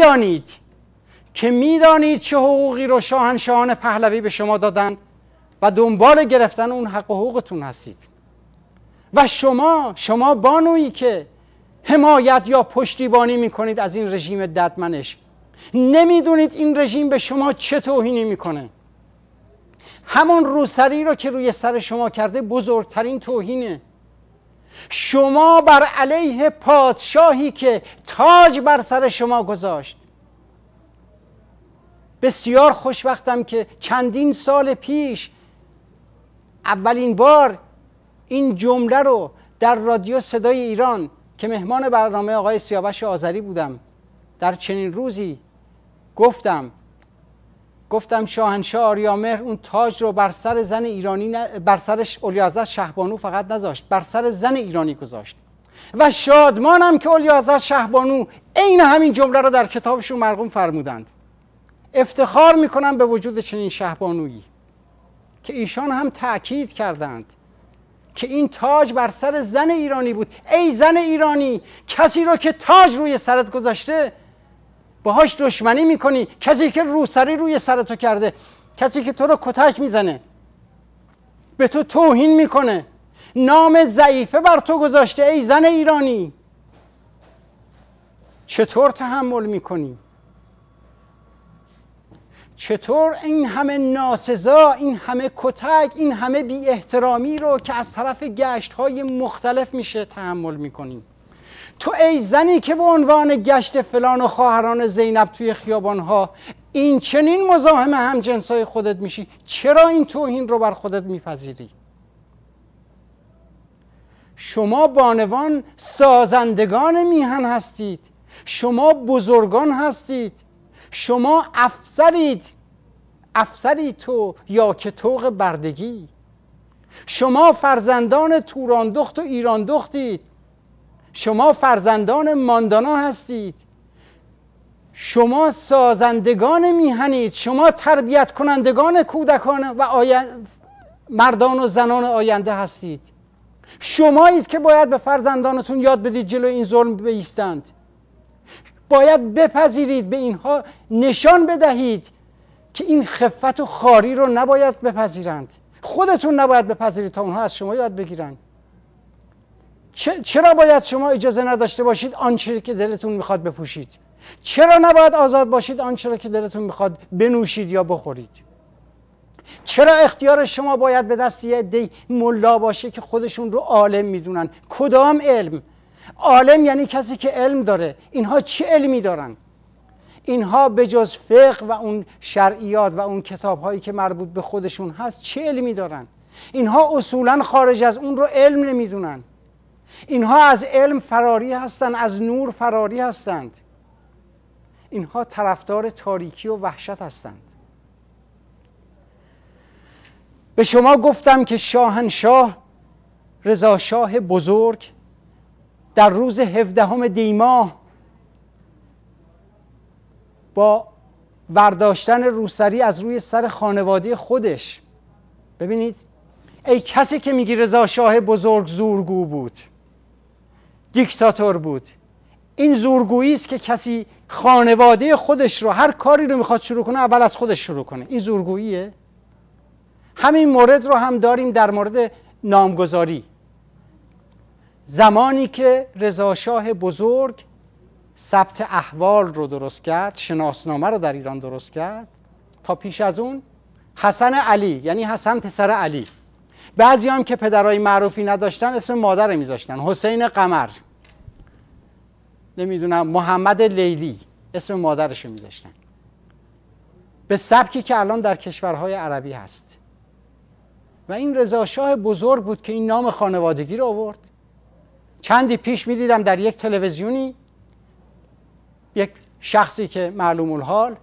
میدانید که میدانید چه حقوقی رو شاهنشاهان پهلوی به شما دادند و دنبال گرفتن اون حق و حقوقتون هستید و شما شما بانویی که حمایت یا پشتیبانی میکنید از این رژیم ددمنش نمیدونید این رژیم به شما چه توهینی میکنه همون روسری رو که روی سر شما کرده بزرگترین توهینه شما بر علیه پادشاهی که تاج بر سر شما گذاشت بسیار خوشبختم که چندین سال پیش اولین بار این جمله رو در رادیو صدای ایران که مهمان برنامه آقای سیاوش آذری بودم در چنین روزی گفتم گفتم شاهنشاه آریامهر اون تاج رو بر سر زن ایرانی ن... بر سرش شهبانو فقط نذاشت بر سر زن ایرانی گذاشت و شادمانم که الیازر شهبانو عین همین جمله رو در کتابشون مرقوم فرمودند افتخار میکنم به وجود چنین شهبانویی که ایشان هم تأکید کردند که این تاج بر سر زن ایرانی بود ای زن ایرانی کسی رو که تاج روی سرت گذاشته باهاش دشمنی میکنی کسی که روسری روی سرتو کرده کسی که تو رو کتک میزنه به تو توهین میکنه نام ضعیفه بر تو گذاشته ای زن ایرانی چطور تحمل میکنی چطور این همه ناسزا این همه کتک این همه بی احترامی رو که از طرف گشت های مختلف میشه تحمل میکنیم تو ای زنی که به عنوان گشت فلان و خواهران زینب توی خیابانها این چنین مزاحم جنسای خودت میشی چرا این توهین رو بر خودت میپذیری شما بانوان سازندگان میهن هستید شما بزرگان هستید شما افسرید افسری تو یا که توق بردگی شما فرزندان توراندخت و ایراندختید شما فرزندان ماندانا هستید شما سازندگان میهنید شما تربیت کنندگان کودکان و مردان و زنان آینده هستید شمایید که باید به فرزندانتون یاد بدید جلو این ظلم بیستند باید بپذیرید به اینها نشان بدهید که این خفت و خاری رو نباید بپذیرند خودتون نباید بپذیرید تا اونها از شما یاد بگیرند چرا باید شما اجازه نداشته باشید آنچه که دلتون میخواد بپوشید چرا نباید آزاد باشید آنچه را که دلتون میخواد بنوشید یا بخورید چرا اختیار شما باید به دست یه عده ملا باشه که خودشون رو عالم میدونن کدام علم عالم یعنی کسی که علم داره اینها چه علمی دارن اینها به جز فقه و اون شرعیات و اون کتاب هایی که مربوط به خودشون هست چه علمی دارن اینها اصولا خارج از اون رو علم نمیدونن اینها از علم فراری هستند از نور فراری هستند اینها طرفدار تاریکی و وحشت هستند به شما گفتم که شاهنشاه رضا شاه بزرگ در روز هفدهم دیماه با ورداشتن روسری از روی سر خانواده خودش ببینید ای کسی که میگی رضا شاه بزرگ زورگو بود دیکتاتور بود این زورگویی است که کسی خانواده خودش رو هر کاری رو میخواد شروع کنه اول از خودش شروع کنه این زورگوییه همین مورد رو هم داریم در مورد نامگذاری زمانی که رضاشاه بزرگ ثبت احوال رو درست کرد شناسنامه رو در ایران درست کرد تا پیش از اون حسن علی یعنی حسن پسر علی بعضی هم که پدرای معروفی نداشتن اسم مادر میذاشتن حسین قمر نمیدونم محمد لیلی اسم مادرش میذاشتن به سبکی که الان در کشورهای عربی هست و این رضاشاه بزرگ بود که این نام خانوادگی رو آورد چندی پیش میدیدم در یک تلویزیونی یک شخصی که معلوم الحال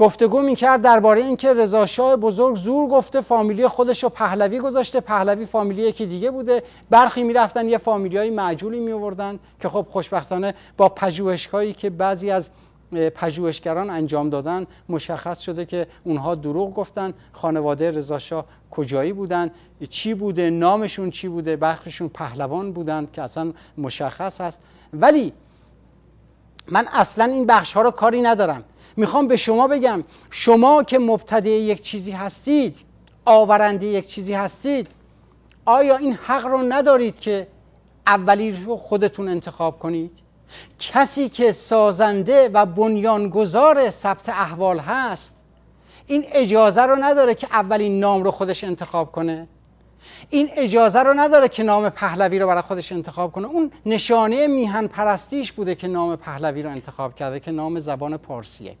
گفتگو میکرد درباره اینکه رضا شاه بزرگ زور گفته فامیلی خودش رو پهلوی گذاشته پهلوی فامیلی یکی دیگه بوده برخی میرفتن یه های معجولی آوردن که خب خوشبختانه با پژوهش‌هایی که بعضی از پژوهشگران انجام دادن مشخص شده که اونها دروغ گفتن خانواده رضاشاه کجایی بودن چی بوده نامشون چی بوده بخششون پهلوان بودن که اصلا مشخص هست ولی من اصلا این بخش ها رو کاری ندارم میخوام به شما بگم شما که مبتدی یک چیزی هستید آورنده یک چیزی هستید آیا این حق رو ندارید که اولی رو خودتون انتخاب کنید کسی که سازنده و بنیانگذار ثبت احوال هست این اجازه رو نداره که اولین نام رو خودش انتخاب کنه این اجازه رو نداره که نام پهلوی رو برای خودش انتخاب کنه اون نشانه میهن پرستیش بوده که نام پهلوی رو انتخاب کرده که نام زبان پارسیه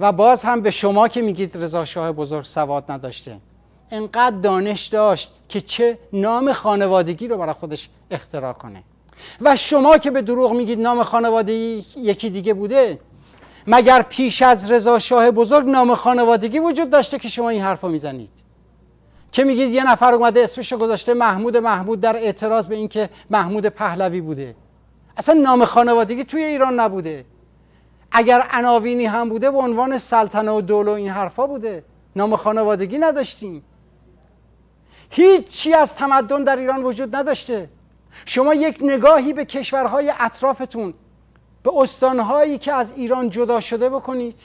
و باز هم به شما که میگید رضا شاه بزرگ سواد نداشته انقدر دانش داشت که چه نام خانوادگی رو برای خودش اختراع کنه و شما که به دروغ میگید نام خانوادگی یکی دیگه بوده مگر پیش از رضا شاه بزرگ نام خانوادگی وجود داشته که شما این حرف رو میزنید چه میگید یه نفر اومده اسمش گذاشته محمود محمود در اعتراض به اینکه محمود پهلوی بوده اصلا نام خانوادگی توی ایران نبوده اگر عناوینی هم بوده به عنوان سلطنه و دولو این حرفا بوده نام خانوادگی نداشتیم هیچی از تمدن در ایران وجود نداشته شما یک نگاهی به کشورهای اطرافتون به استانهایی که از ایران جدا شده بکنید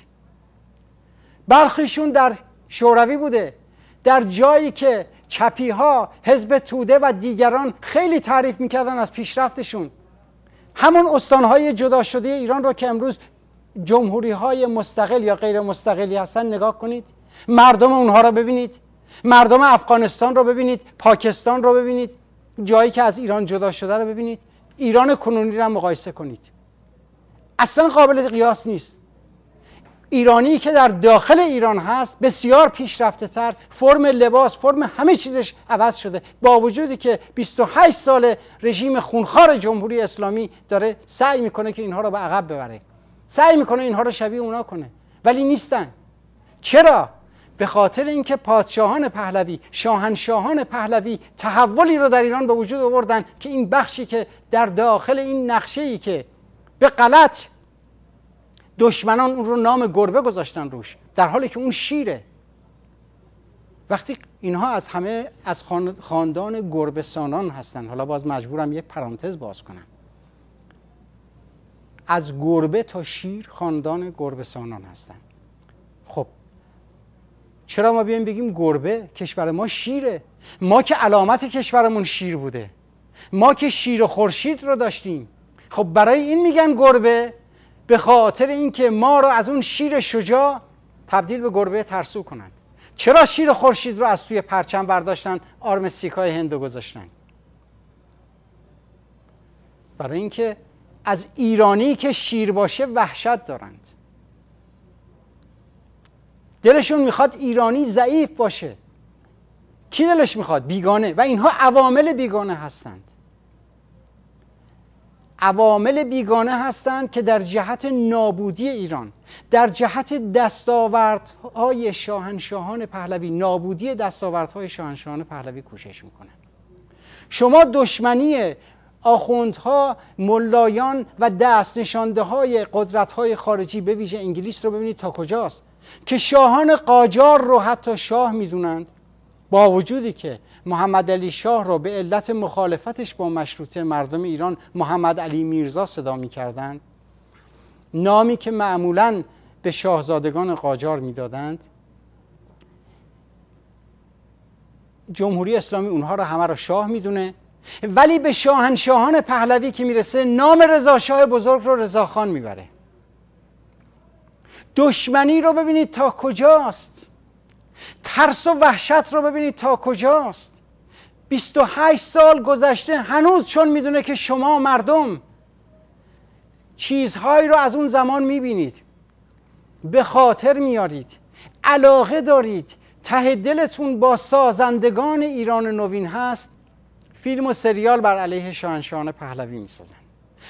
برخیشون در شوروی بوده در جایی که چپی ها حزب توده و دیگران خیلی تعریف میکردن از پیشرفتشون همون استانهای جدا شده ایران را که امروز جمهوری های مستقل یا غیر مستقلی هستن نگاه کنید مردم اونها رو ببینید مردم افغانستان رو ببینید پاکستان رو ببینید جایی که از ایران جدا شده رو ببینید ایران کنونی را مقایسه کنید اصلا قابل قیاس نیست ایرانی که در داخل ایران هست بسیار پیشرفته تر فرم لباس فرم همه چیزش عوض شده با وجودی که 28 سال رژیم خونخوار جمهوری اسلامی داره سعی میکنه که اینها رو به عقب ببره سعی میکنه اینها رو شبیه اونا کنه ولی نیستن چرا به خاطر اینکه پادشاهان پهلوی شاهنشاهان پهلوی تحولی رو در ایران به وجود آوردن که این بخشی که در داخل این نقشه که به غلط دشمنان اون رو نام گربه گذاشتن روش در حالی که اون شیره وقتی اینها از همه از خاندان سانان هستن حالا باز مجبورم یه پرانتز باز کنم از گربه تا شیر خاندان سانان هستن خب چرا ما بیایم بگیم گربه کشور ما شیره ما که علامت کشورمون شیر بوده ما که شیر خورشید رو داشتیم خب برای این میگن گربه به خاطر اینکه ما را از اون شیر شجاع تبدیل به گربه ترسو کنند چرا شیر خورشید رو از توی پرچم برداشتن آرم سیکای هندو گذاشتن برای اینکه از ایرانی که شیر باشه وحشت دارند دلشون میخواد ایرانی ضعیف باشه کی دلش میخواد بیگانه و اینها عوامل بیگانه هستند عوامل بیگانه هستند که در جهت نابودی ایران در جهت دستاوردهای شاهنشاهان پهلوی نابودی دستاوردهای شاهنشاهان پهلوی کوشش میکنند شما دشمنی آخوندها ملایان و دست نشانده های قدرت های خارجی به ویژه انگلیس رو ببینید تا کجاست که شاهان قاجار رو حتی شاه میدونند با وجودی که محمد علی شاه را به علت مخالفتش با مشروطه مردم ایران محمد علی میرزا صدا میکردند نامی که معمولا به شاهزادگان قاجار میدادند جمهوری اسلامی اونها رو همه را شاه میدونه ولی به شاهنشاهان پهلوی که میرسه نام رضا شاه بزرگ رو رضا خان میبره دشمنی رو ببینید تا کجاست ترس و وحشت رو ببینید تا کجاست 28 سال گذشته هنوز چون میدونه که شما مردم چیزهایی رو از اون زمان میبینید به خاطر میارید علاقه دارید ته دلتون با سازندگان ایران نوین هست فیلم و سریال بر علیه شانشان پهلوی میسازن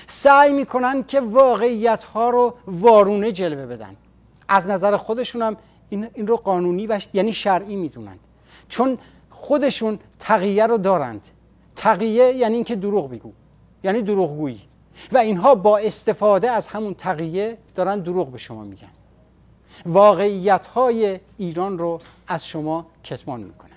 سعی میکنن که واقعیت ها رو وارونه جلوه بدن از نظر خودشون هم این, این رو قانونی و یعنی شرعی میدونند چون خودشون تقیه رو دارند تقیه یعنی اینکه دروغ بگو یعنی دروغگویی و اینها با استفاده از همون تقیه دارن دروغ به شما میگن واقعیت های ایران رو از شما کتمان میکنند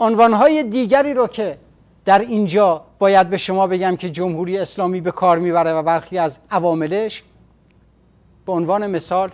عنوان های دیگری رو که در اینجا باید به شما بگم که جمهوری اسلامی به کار میبره و برخی از عواملش به عنوان مثال